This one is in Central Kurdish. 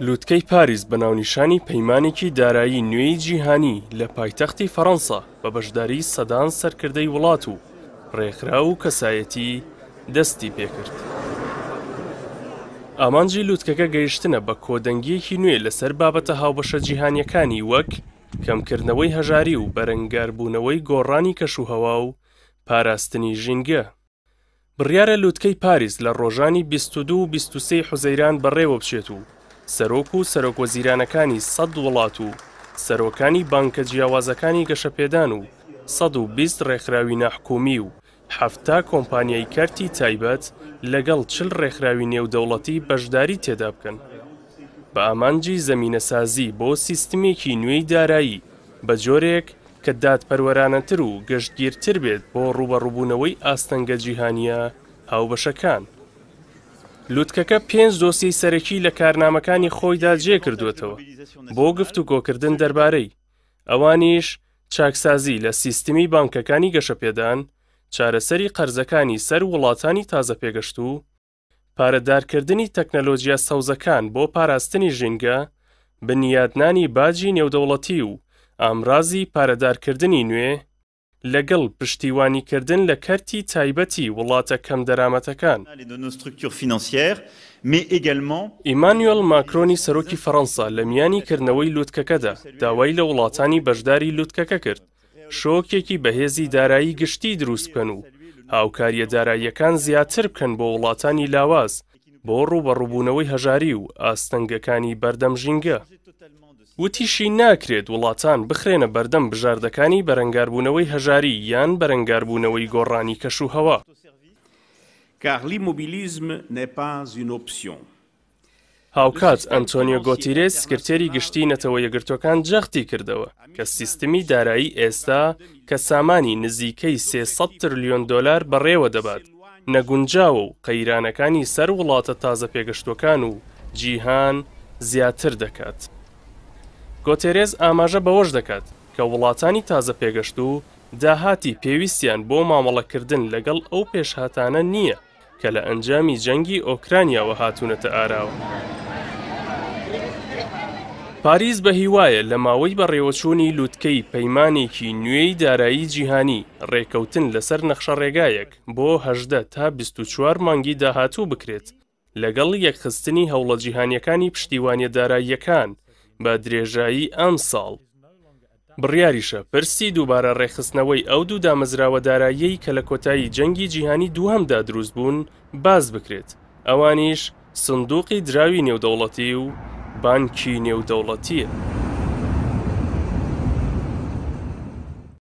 لووتکەی پاریس بە ناونیشانی پەیمانێکی دارایی نوێی جیهانی لە پایتەختی فەڕەنسا بە بەشداری سەدان سەرکردەی وڵات و ڕێکرا و کەسایەتی دەستی پێکرد. ئامانجی لووتکەکە گەیشتنە بە کۆدەنگیەکی نوێ لەسەر بابەتە هاوبەشە جیهانیەکانی وەک کەمکردنەوەی هەژاری و بەرەنگاربوونەوەی گۆڕانی کەشوهەوا و پاراستنی ژینگە. بڕیارە لووتکەی پاریس لە ڕۆژانی 22 حوزەیران بەڕێوە بچێت و سەرۆک و سەرۆکۆ زیرانەکانی سەد وڵات و سەرۆکانی بانکە جیاوازەکانی گەشەپێدان و 120 ڕێکخراوی ناحکومی و هەفتا کۆمپانیای کارتی تایبەت لەگەڵ چل ڕێکخراوی نێودەوڵەتی بەشداری تێدا بکەن. بە ئامانجی زەمینەسازی بۆ سیستمێکی نوێی دارایی بە جۆرێک کە دادپەروەرانەتر و گەشتگیرتر بێت بۆ ڕوبەڕووبوونەوەی ئاستەنگە جیهانیە هاوبەشەکان. لوتکەکە پێنج دۆسی سەرەکی لە کارنامەکانی خۆیدا جێ کردوێتەوە بۆ گفت و گۆکردن دەربارەی ئەوانیش چاکسازی لە سیستمی بانکەکانی گەشەپێدان چارەسەری قەرزەکانی سەر وڵاتانی تازە پێگەشت و پارەدارکردنی تەکنەلۆژیە سەوزەکان بۆ پاراستنی ژینگە بنیادنانی باجی نێودەوڵەتی و ئامرازی پارەدارکردنی نوێ لەگەڵ پشتیوانیکردن لە کەرتی تایبەتی وڵاتە کەم دەرامەتەکان ئیمانیۆل ماکرۆنی سەرۆکی فەڕەنسا لە میانی کردنەوەی لوتکەکەدا داوای لە وڵاتانی بەشداری لوتکەکە کرد شۆکێکی بەهێزی دارایی گشتی دروست بکەن و هاوکاریە داراییەکان زیاتر بکەن بۆ وڵاتانی لاواز بۆ ڕوو بە ڕووبوونەوەی هەژاری و ئاستەنگەکانی بەردەمژینگە وتیشی ناکرێت وڵاتان بخرێنە بەردەم بژاردەکانی بەرەنگاربوونەوەی هەژاری یان بەرەنگاربوونەوەی گۆڕانی کەش و هەوا. Car l'immobilisme n'est pas une option. هاوکات ئەنتۆنیۆ گۆتیرێز سکرتێری گشتی نەتەوە یەگرتوەکان جەختی کردەوە کە سیستمی دارایی ئێستا کە سامانی نزیکەی 300 تریلیۆن دلار بەڕێوە دەبات نەگونجاوە و قەیرانەکانی سەر وڵاتە تازە پێگەشتوەکان و جیهان زیاتر دەکات. گۆتێرێز ئاماژە بەوەش دەکات کە وڵاتانی تازە پێگەشت و داهاتی پێویستیان بۆ مامەڵەکردن لەگەڵ ئەو پێشهاتانە نییە کە لە ئەنجامی جەنگی ئۆکرانیاوە هاتوونەتە ئاراوە. پاریز بە هیوایە لە ماوەی بەڕێوەچوونی لووتکەی پەیمانێکی نوێی دارایی جیهانی ڕێکەوتن لەسەر نەخشە ڕێگایەک بۆهدە تا 24وار مانگی داهاتوو بکرێت لەگەڵ یەکخستنی هەوڵە جیهانیەکانی پشتیوانیە داراییەکان بە درێژایی ئەم ساڵ بڕیاریشە پرسی دووبارە ڕێخستنەوەی ئەو دوو دامەزراوە داراییەی کە لە کۆتایی جەنگی جیهانی دووهمدا دروست بوون باز بکرێت ئەوانیش سندوقی دراوی نێودەوڵەتی و بانکی نێودەوڵەتیە.